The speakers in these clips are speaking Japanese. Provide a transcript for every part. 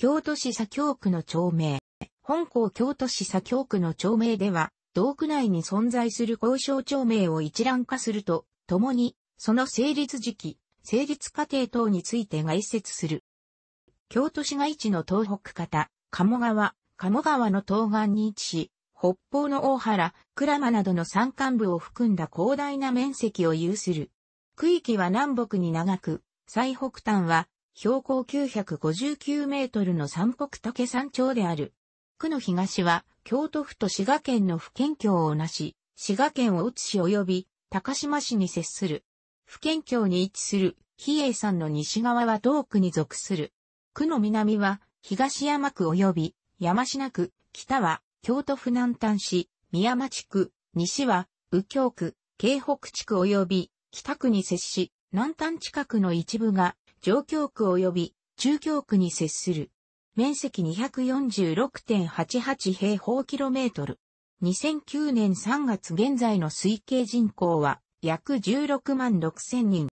京都市左京区の町名。本校京都市左京区の町名では、道区内に存在する交渉町名を一覧化すると、ともに、その成立時期、成立過程等について概説する。京都市街地の東北方、鴨川、鴨川の東岸に位置し、北方の大原、鞍馬などの山間部を含んだ広大な面積を有する。区域は南北に長く、最北端は標高959メートルの三北竹山頂である。区の東は、京都府と滋賀県の府県境をなし、滋賀県を津市及び高島市に接する。府県境に位置する、比叡山の西側は東区に属する。区の南は、東山区及び山科区、北は京都府南端市、宮間地区、西は右京区、京北地区及び北区に接し、南端近くの一部が上京区及び中京区に接する。面積246.88平方キロメートル。2009年3月現在の推計人口は約16万6千人。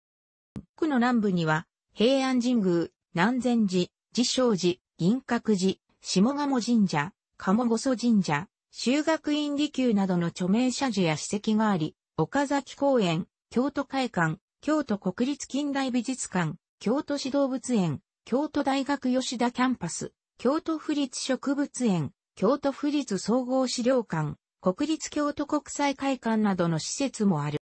区の南部には平安神宮、南禅寺、自称寺、銀閣寺、下鴨神社、鴨御祖神社、修学院離宮などの著名社樹や史跡があり、岡崎公園、京都会館、京都国立近代美術館、京都市動物園、京都大学吉田キャンパス、京都府立植物園、京都府立総合資料館、国立京都国際会館などの施設もある。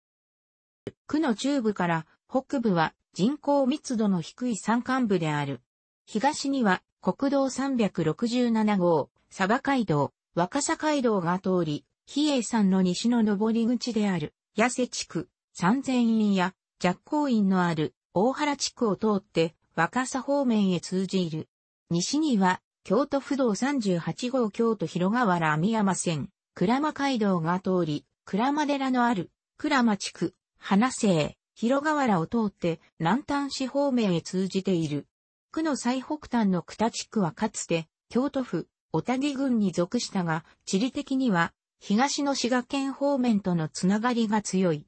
区の中部から北部は人口密度の低い山間部である。東には国道367号、サバ街道、若狭街道が通り、比叡山の西の上り口である、八瀬地区、三千院や若光院のある大原地区を通って若狭方面へ通じる。西には、京都府道38号京都広川原網山線、倉間街道が通り、倉間寺のある、倉間地区、花生、広川原を通って南端市方面へ通じている。区の最北端の北地区はかつて、京都府、小谷郡に属したが、地理的には、東の滋賀県方面とのつながりが強い。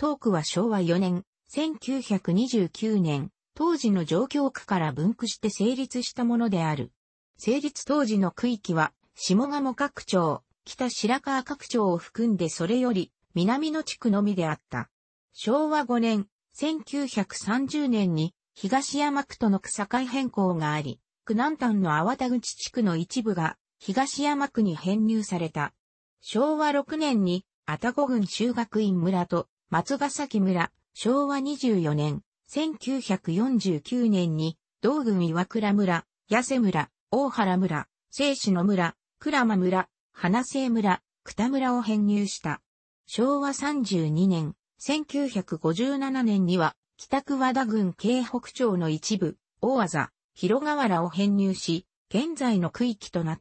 東区は昭和4年、1929年、当時の状況区から分区して成立したものである。成立当時の区域は、下鴨各町、北白川各町を含んでそれより南の地区のみであった。昭和5年、1930年に東山区との区境変更があり、区南端の粟田口地区の一部が東山区に編入された。昭和6年に、愛宕郡修学院村と松ヶ崎村、昭和24年、1949年に、道軍岩倉村、八瀬村、大原村、清志の村、倉間村、花生村、北村を編入した。昭和32年、1957年には、北区和田郡京北町の一部、大技、広河原を編入し、現在の区域となっ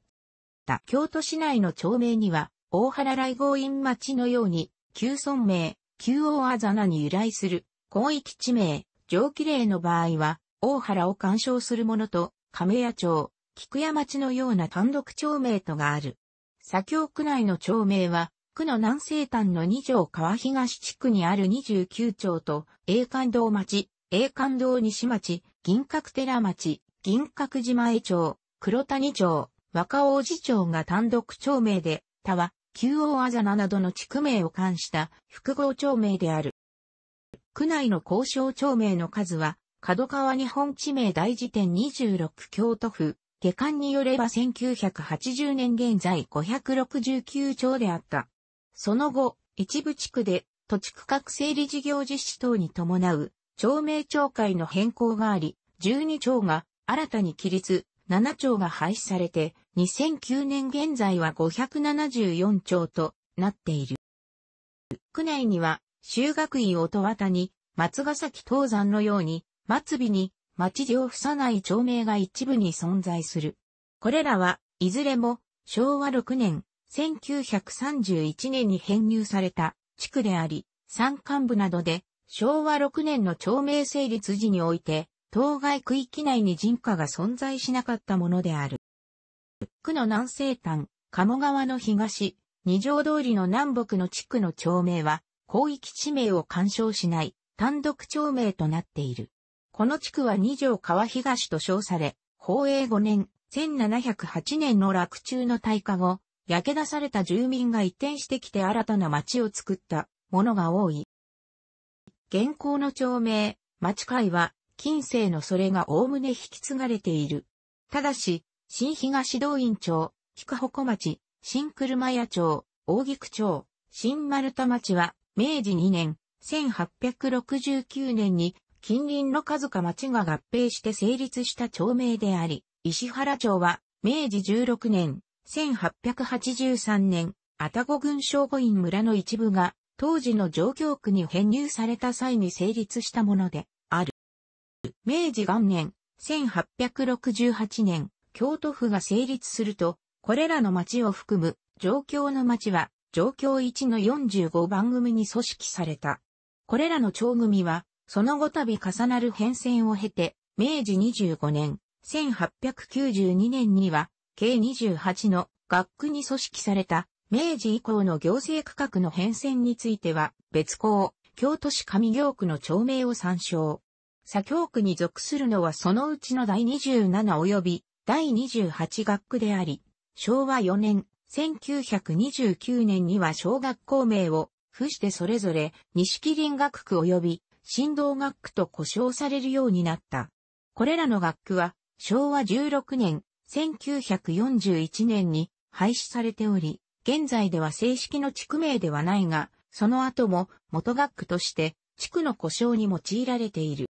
た。京都市内の町名には、大原来合院町のように、旧村名、旧大あざなに由来する広域地名、上記例の場合は、大原を干渉するものと、亀屋町、菊屋町のような単独町名とがある。左京区内の町名は、区の南西端の二条川東地区にある29町と、栄冠道町、栄冠道西町、銀閣寺町、銀閣寺前町、黒谷町、若王子町が単独町名で、他は旧王あざななどの地区名を冠した複合町名である。区内の交渉町名の数は、角川日本地名大辞典26京都府、下巻によれば1980年現在569町であった。その後、一部地区で土地区画整理事業実施等に伴う町名町会の変更があり、12町が新たに起立、7町が廃止されて、2009年現在は574兆となっている。区内には、修学院音渡に、松ヶ崎東山のように、末尾に、町上さない町名が一部に存在する。これらは、いずれも、昭和6年、1931年に編入された地区であり、山間部などで、昭和6年の町名成立時において、当該区域内に人家が存在しなかったものである。区の南西端、鴨川の東、二条通りの南北の地区の町名は、広域地名を干渉しない、単独町名となっている。この地区は二条川東と称され、宝永5年、1708年の落中の大火後、焼け出された住民が移転してきて新たな町を作ったものが多い。現行の町名、町会は、近世のそれが概ね引き継がれている。ただし、新東道院町、菊鉾町、新車屋町、大菊町、新丸田町は、明治2年、1869年に、近隣の数か町が合併して成立した町名であり、石原町は、明治16年、1883年、愛宕郡昭五院村の一部が、当時の上京区に編入された際に成立したものである。明治元年、1868年、京都府が成立すると、これらの町を含む状況の町は、状況1の45番組に組織された。これらの町組は、その後度重なる変遷を経て、明治25年、1892年には、計28の学区に組織された、明治以降の行政区画の変遷については、別校、京都市上京区の町名を参照。左京区に属するのはそのうちの第27及び第28学区であり、昭和4年、1929年には小学校名を付してそれぞれ西林学区及び振動学区と呼称されるようになった。これらの学区は昭和16年、1941年に廃止されており、現在では正式の地区名ではないが、その後も元学区として地区の呼称に用いられている。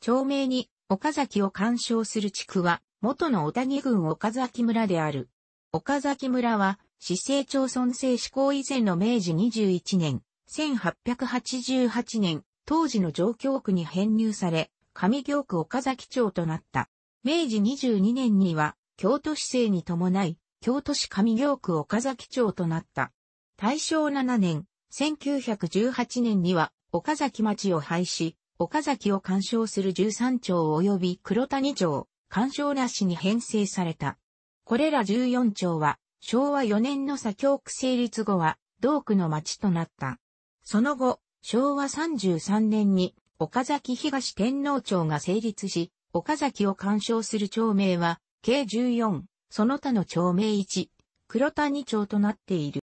町名に岡崎を干渉する地区は元の小谷郡岡崎村である。岡崎村は、市政町村制施行以前の明治21年、1888年、当時の上京区に編入され、上京区岡崎町となった。明治22年には、京都市政に伴い、京都市上京区岡崎町となった。大正7年、1918年には、岡崎町を廃止、岡崎を干渉する13町及び黒谷町、干渉なしに編成された。これら14町は、昭和4年の左京区成立後は、同区の町となった。その後、昭和33年に、岡崎東天皇町が成立し、岡崎を干渉する町名は、計14、その他の町名1、黒谷町となっている。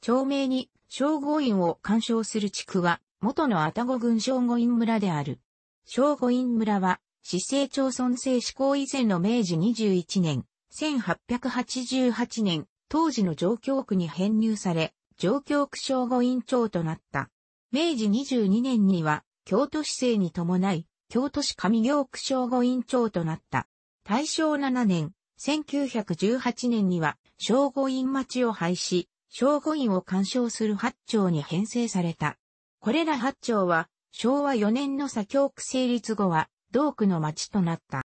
町名に、昭和院を干渉する地区は、元の愛宕郡昭和院村である。昭和院村は、市政町村制施行以前の明治21年、1888年、当時の上京区に編入され、上京区省護院長となった。明治22年には、京都市政に伴い、京都市上京区省護院長となった。大正7年、1918年には、省護院町を廃止、省護院を干渉する八丁に編成された。これら八丁は、昭和4年の左京区成立後は、道区の町となった。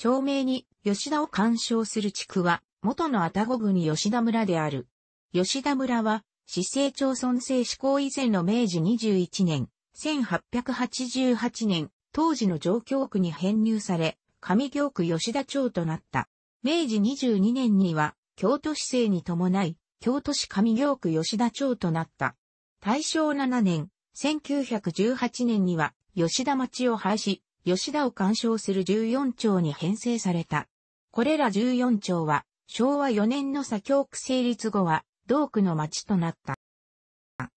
町名に吉田を干渉する地区は、元の愛宕郡吉田村である。吉田村は、市政町村制施行以前の明治21年、1888年、当時の上京区に編入され、上京区吉田町となった。明治22年には、京都市政に伴い、京都市上京区吉田町となった。大正7年、1918年には、吉田町を廃止、吉田を干渉する14町に編成された。これら14町は、昭和4年の左京区成立後は、同区の町となった。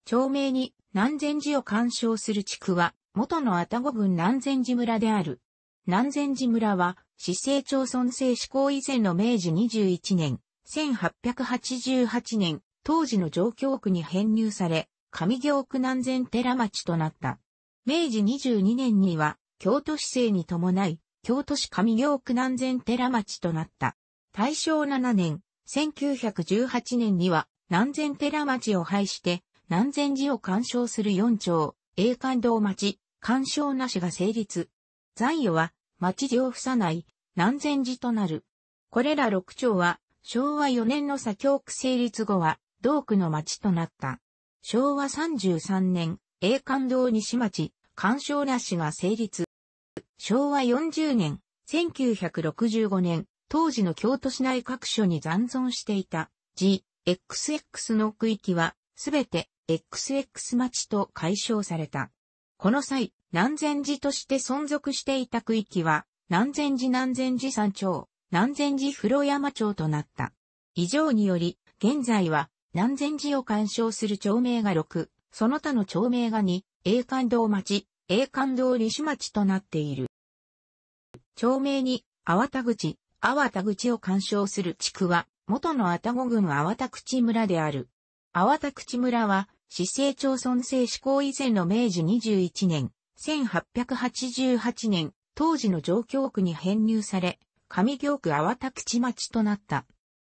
町名に南禅寺を干渉する地区は、元の愛宕郡南禅寺村である。南禅寺村は、市政町村制施行以前の明治21年、1888年、当時の上京区に編入され、上京区南禅寺町となった。明治22年には、京都市政に伴い、京都市上京区南前寺町となった。大正7年、1918年には南前寺町を廃して、南前寺を干渉する4町、栄冠堂町、干渉なしが成立。残余は、町寺を付さない、南前寺となる。これら6町は、昭和4年の左京区成立後は、同区の町となった。昭和33年、栄冠堂西町、干渉なしが成立。昭和40年、1965年、当時の京都市内各所に残存していた GXX の区域は、すべて XX 町と解消された。この際、南禅寺として存続していた区域は、南禅寺南禅寺山町、南禅寺風呂山町となった。以上により、現在は、南禅寺を干渉する町名が6、その他の町名が2、栄冠道町、栄冠道利町となっている。町名に、粟田口、粟田口を干渉する地区は、元の愛宕郡あわ口村である。あ田口村は、市政町村制施行以前の明治21年、1888年、当時の上京区に編入され、上京区あ田口町となった。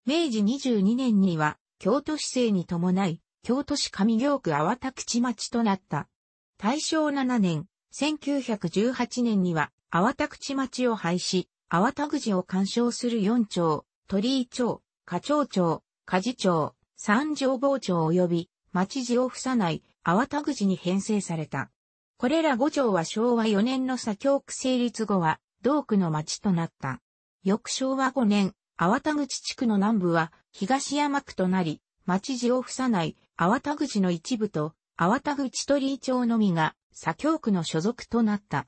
明治22年には、京都市政に伴い、京都市上京区あ田口町となった。大正7年、1918年には、粟田口町を廃止、粟田口を干渉する四町、鳥居町、花鳥町、梶町、三条坊町及び、町地を付さない、粟田口に編成された。これら五町は昭和4年の左京区成立後は、同区の町となった。翌昭和5年、粟田口地区の南部は、東山区となり、町地を付さない、粟田口の一部と、粟田口鳥居町のみが、左京区の所属となった。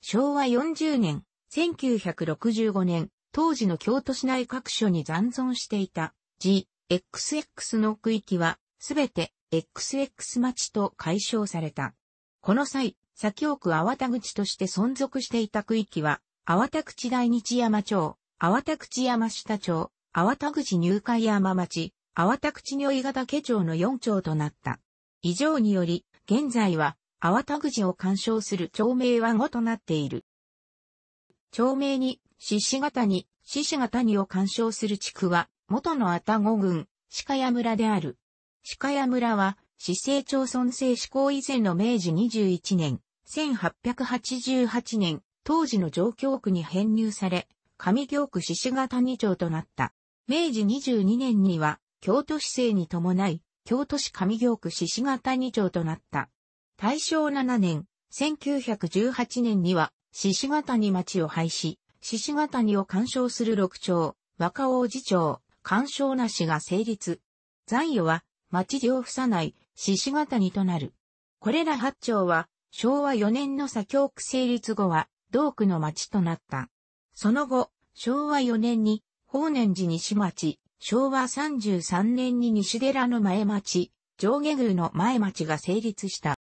昭和40年、1965年、当時の京都市内各所に残存していた GXX の区域は、すべて XX 町と解消された。この際、左京区淡田口として存続していた区域は、淡田口大日山町、淡田口山下町、淡田口入海山町、淡田口如井形家町の4町となった。以上により、現在は粟田口を干渉する町名は語となっている。町名に、獅子型に、獅子型にを干渉する地区は、元の愛五郡、鹿屋村である。鹿屋村は、市政町村制施行以前の明治21年、1888年、当時の上京区に編入され、上京区獅子型2町となった。明治22年には、京都市政に伴い、京都市上京区獅子型2町となった。大正7年、1918年には、獅子形谷町を廃止、獅子形谷を干渉する六町、若王子町、干渉なしが成立。残余は、町両な内、獅子形谷となる。これら八町は、昭和4年の左京区成立後は、同区の町となった。その後、昭和4年に、法年寺西町、昭和33年に西寺の前町、上下宮の前町が成立した。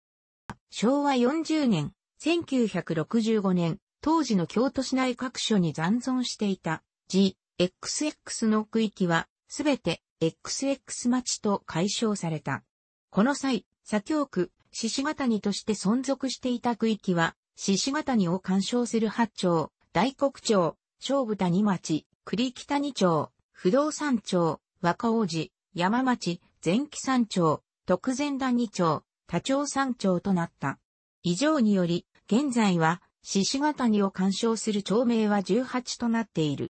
昭和40年、1965年、当時の京都市内各所に残存していた GXX の区域は、すべて XX 町と解消された。この際、左京区、獅子形にとして存続していた区域は、獅子形にを干渉する八町、大黒町、小豚二町、栗北二町、不動産町、若王子、山町、前期山町、徳前田二町、多長山町となった。以上により、現在は、獅子型にを干渉する町名は18となっている。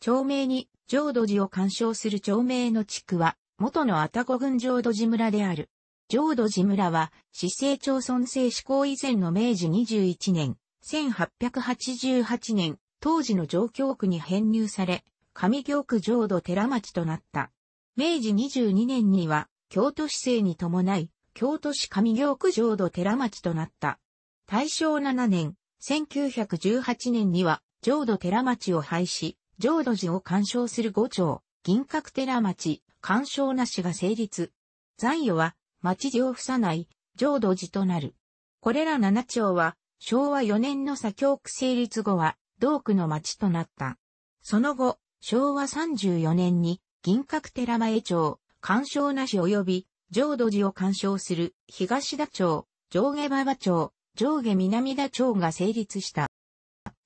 町名に、浄土寺を干渉する町名の地区は、元の多古郡浄土寺村である。浄土寺村は、市政町村制施行以前の明治21年、1888年、当時の上京区に編入され、上京区浄土寺町となった。明治22年には、京都市政に伴い、京都市上京区浄土寺町となった。大正7年、1918年には浄土寺町を廃止、浄土寺を干渉する五町、銀閣寺町、干渉なしが成立。残余は、町寺を付さない、浄土寺となる。これら七町は、昭和4年の左京区成立後は、同区の町となった。その後、昭和34年に、銀閣寺前町、干渉なし及び、浄土寺を干渉する東田町、上下馬場町、上下南田町が成立した。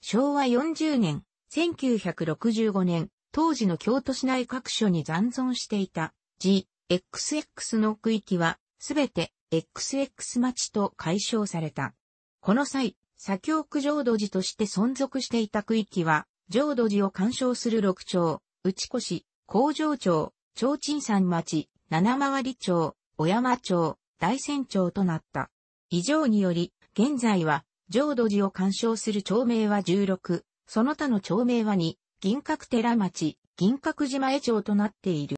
昭和40年、1965年、当時の京都市内各所に残存していた GXX の区域は、すべて XX 町と解消された。この際、左京区浄土寺として存続していた区域は、浄土寺を干渉する6町、内越、工場町、町鎮山町、七回り町、小山町、大仙町となった。以上により、現在は、浄土寺を干渉する町名は16、その他の町名は2、銀閣寺町、銀閣島江町となっている。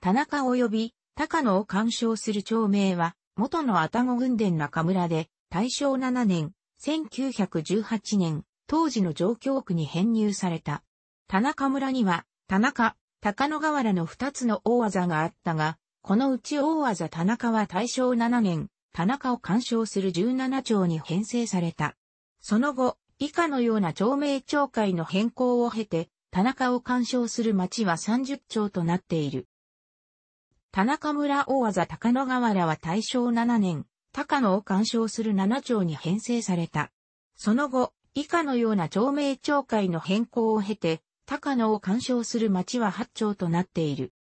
田中及び高野を干渉する町名は、元の愛宕軍伝中村で、大正7年、1918年、当時の上京区に編入された。田中村には、田中、高野河原の二つの大技があったが、このうち大技田中は大正7年、田中を干渉する17町に編成された。その後、以下のような町名町会の変更を経て、田中を干渉する町は30町となっている。田中村大技高野河原は大正7年、高野を干渉する7町に編成された。その後、以下のような町名町会の変更を経て、高野を干渉する町は八丁となっている。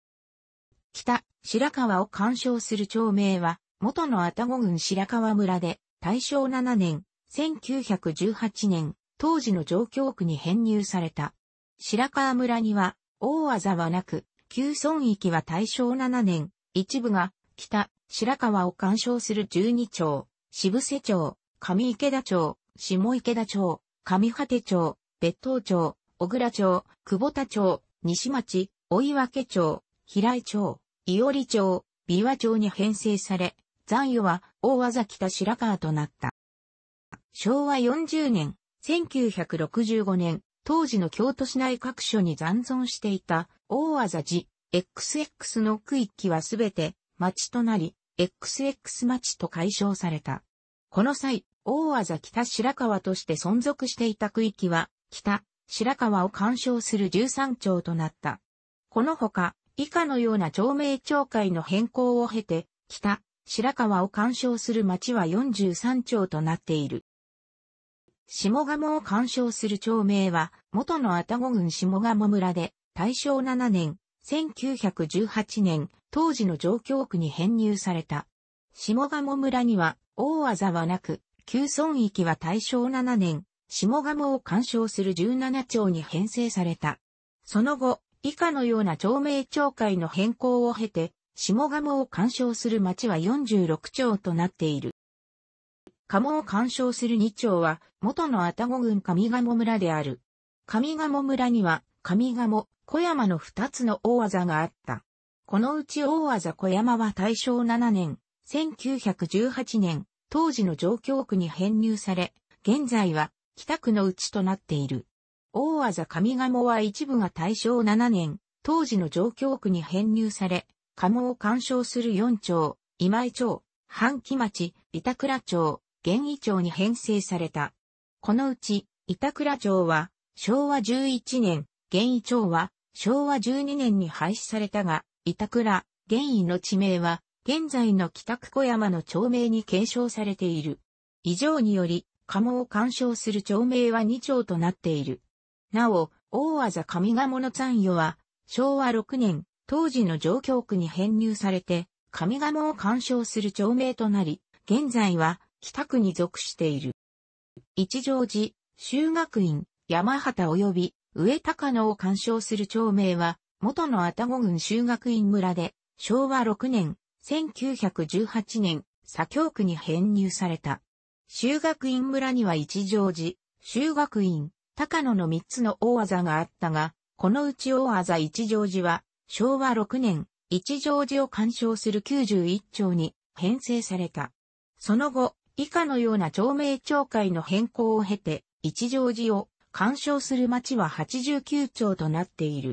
北、白川を干渉する町名は、元の愛宕郡白川村で、大正7年、1918年、当時の上京区に編入された。白川村には、大技はなく、旧村域は大正7年、一部が、北、白川を干渉する十二町、渋瀬町、上池田町、下池田町、上果て町、別当町、小倉町、久保田町、西町、追分町、平井町、伊織町、美和町に編成され、残余は大和崎田白川となった。昭和40年、1965年、当時の京都市内各所に残存していた大和崎 XX の区域はすべて町となり、XX 町と解消された。この際、大和崎田白川として存続していた区域は、北、白川を干渉する13町となった。このほか、以下のような町名町会の変更を経て、北、白川を干渉する町は43町となっている。下鴨を干渉する町名は、元の愛宕郡下鴨村で、大正7年、1918年、当時の上京区に編入された。下鴨村には、大技はなく、旧村域は大正7年、下鴨を干渉する17町に編成された。その後、以下のような町名町会の変更を経て、下鴨を干渉する町は46町となっている。鴨を干渉する2町は、元の愛宕郡上鴨村である。上鴨村には、上鴨、小山の2つの大技があった。このうち大技小山は大正7年、1918年、当時の上京区に編入され、現在は北区のうちとなっている。大技上鴨は一部が大正7年、当時の状況区に編入され、鴨を干渉する4町、今井町、半木町、板倉町、玄井町に編成された。このうち、板倉町は、昭和11年、玄井町は、昭和12年に廃止されたが、板倉、玄井の地名は、現在の北区小山の町名に継承されている。以上により、家紋を干渉する町名は2町となっている。なお、大技上賀茂の残余は、昭和6年、当時の上京区に編入されて、上賀茂を干渉する町名となり、現在は北区に属している。一乗寺、修学院、山畑及び上高野を干渉する町名は、元の愛宕郡修学院村で、昭和6年、1918年、左京区に編入された。修学院村には一乗寺、修学院、高野の三つの大技があったが、このうち大技一乗寺は、昭和6年、一乗寺を鑑賞する91町に編成された。その後、以下のような町名町会の変更を経て、一乗寺を鑑賞する町は89町となっている。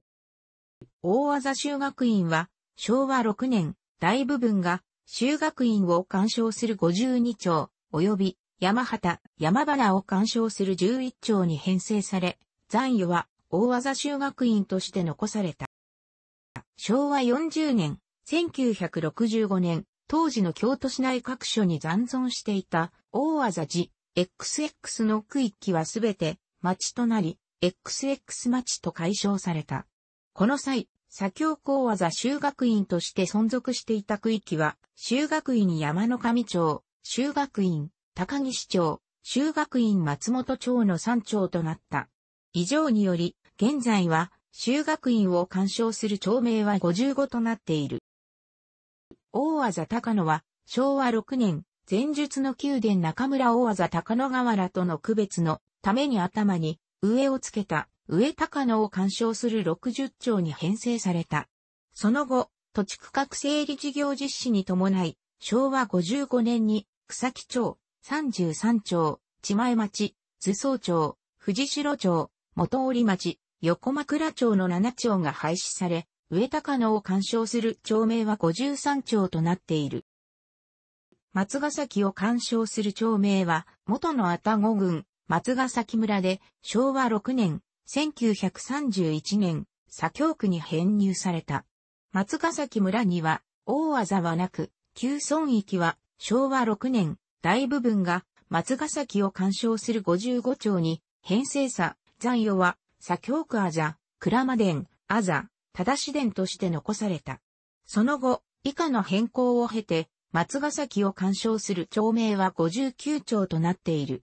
大技修学院は、昭和6年、大部分が修学院を鑑賞する52町、及び山畑、山花を鑑賞する11丁に編成され、残余は大技修学院として残された。昭和40年、1965年、当時の京都市内各所に残存していた大技寺 XX の区域はすべて町となり、XX 町と解消された。この際、左京高技修学院として存続していた区域は、修学院山の上町、修学院、高岸町、修学院松本町の3町となった。以上により、現在は、修学院を干渉する町名は55となっている。大和高野は、昭和6年、前述の宮殿中村大和高野河原との区別のために頭に、上をつけた、上高野を干渉する60町に編成された。その後、土地区画整理事業実施に伴い、昭和55年に草木町、33町、千前町、津総町、藤代町、元織町、横枕町の7町が廃止され、上高野を干渉する町名は53町となっている。松ヶ崎を干渉する町名は、元の愛五郡、松ヶ崎村で、昭和6年、1931年、左京区に編入された。松ヶ崎村には、大技はなく、旧村域は、昭和6年、大部分が松ヶ崎を干渉する55町に編成さ、残余は左京区あざ、倉間殿、アザ、正し殿として残された。その後、以下の変更を経て、松ヶ崎を干渉する町名は59町となっている。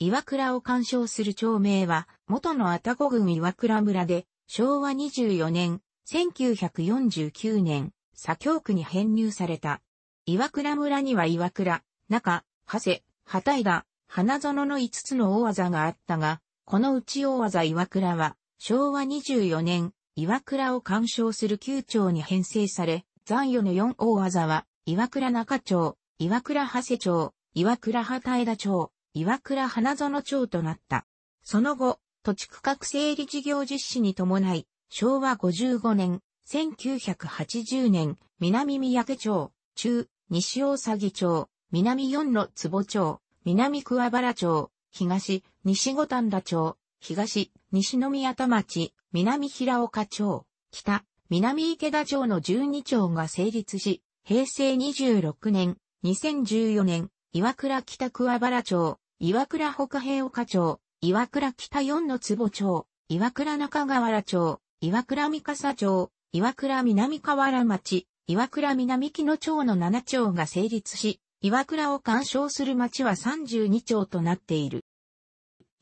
岩倉を干渉する町名は、元の愛宕郡岩倉村で、昭和24年、1949年、左京区に編入された。岩倉村には岩倉、中、長谷、畑枝、花園の5つの大技があったが、このうち大技岩倉は、昭和24年、岩倉を鑑賞する旧町に編成され、残余の4大技は、岩倉中町、岩倉長谷町、岩倉畑枝町、岩倉花園町となった。その後、土地区画整理事業実施に伴い、昭和55年、1980年、南三宅町、中、西大欺町、南四の坪町、南桑原町、東、西五反田町、東、西宮田町、南平岡町、北、南池田町の12町が成立し、平成26年、2014年、岩倉北桑原町、岩倉北平岡町、岩倉北四の坪町、岩倉中河原町、岩倉三笠町、岩倉南河原町、岩倉南木野町の7町が成立し、岩倉を干渉する町は32町となっている。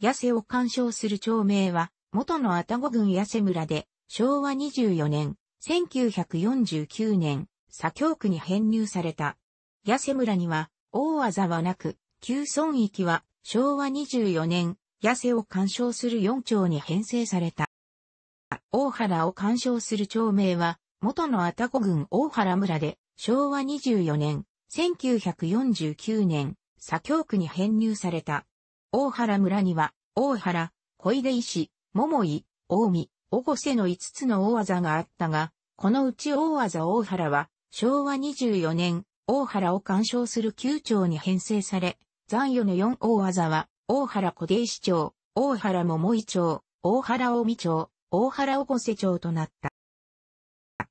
八瀬を干渉する町名は、元の愛宕郡八瀬村で、昭和24年、1949年、左京区に編入された。八瀬村には、大技はなく、旧村域は、昭和24年、八瀬を干渉する4町に編成された。大原を干渉する町名は、元の愛宕郡大原村で、昭和24年、1949年、左京区に編入された。大原村には、大原、小出石、桃井、大見、小越の5つの大技があったが、このうち大技大原は、昭和24年、大原を干渉する9町に編成され、残余の4大技は、大原小出石町、大原桃井町、大原大見町、大原小越町となった。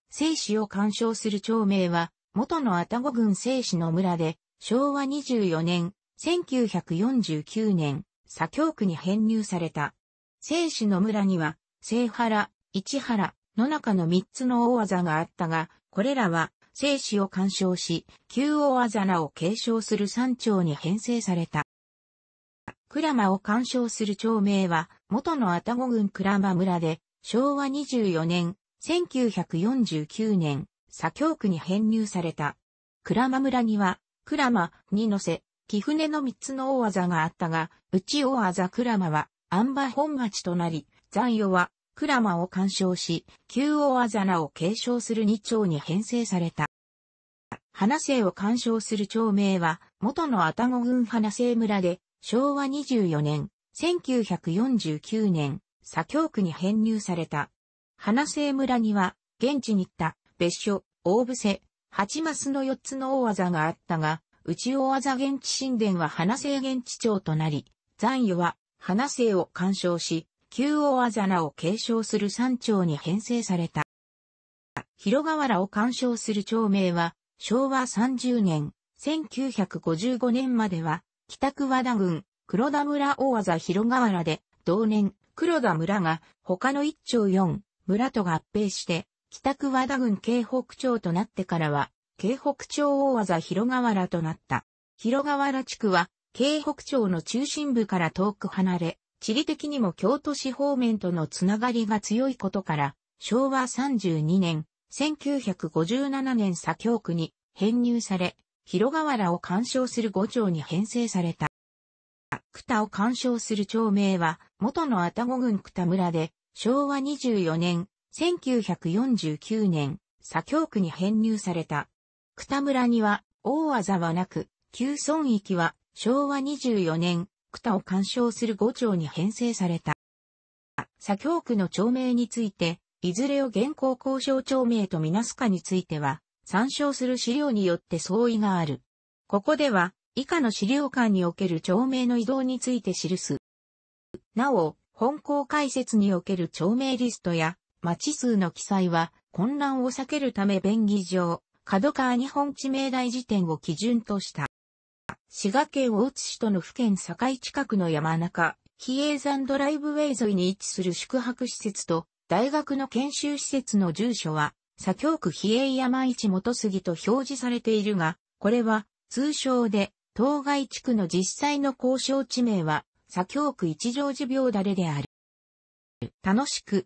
生死を干渉する町名は、元の愛宕郡聖子の村で、昭和24年、1949年、左京区に編入された。聖子の村には、聖原、市原、野中の3つの大技があったが、これらは、聖子を鑑賞し、旧大技なを継承する山頂に編成された。ラマを鑑賞する町名は、元の愛宕郡ラマ村で、昭和24年、1949年、左京区に編入された。倉間村には、倉間、二の瀬、木船の三つの大技があったが、うち大技倉間は、安馬本町となり、残余は、倉間を干渉し、旧大技名を継承する二丁に編成された。花生を干渉する町名は、元の愛宕郡花生村で、昭和24年、1949年、左京区に編入された。花生村には、現地に行った別所、大伏せ、八マスの四つの大技があったが、内大技現地神殿は花聖現地長となり、残余は花聖を干渉し、旧大技名を継承する三長に編成された。広河原を干渉する町名は、昭和30年、1955年までは、北区和田郡、黒田村大技広河原で、同年、黒田村が他の一町四村と合併して、北区和田郡京北町となってからは、京北町大技広河原となった。広河原地区は、京北町の中心部から遠く離れ、地理的にも京都市方面とのつながりが強いことから、昭和32年、1957年左京区に編入され、広河原を干渉する五町に編成された。区を干渉する町名は、元の愛宕郡区村で、昭和24年、1949年、左京区に編入された。九田村には、大技はなく、旧村域は、昭和24年、九田を干渉する五町に編成された。左京区の町名について、いずれを現行交渉町名とみなすかについては、参照する資料によって相違がある。ここでは、以下の資料館における町名の移動について記す。なお、本校解説における町名リストや、町数の記載は混乱を避けるため便宜上、角川日本地名大辞典を基準とした。滋賀県大津市との府県境近くの山中、比叡山ドライブウェイ沿いに位置する宿泊施設と、大学の研修施設の住所は、左京区比叡山市元杉と表示されているが、これは通称で、当該地区の実際の交渉地名は、左京区一条寺病だれである。楽しく、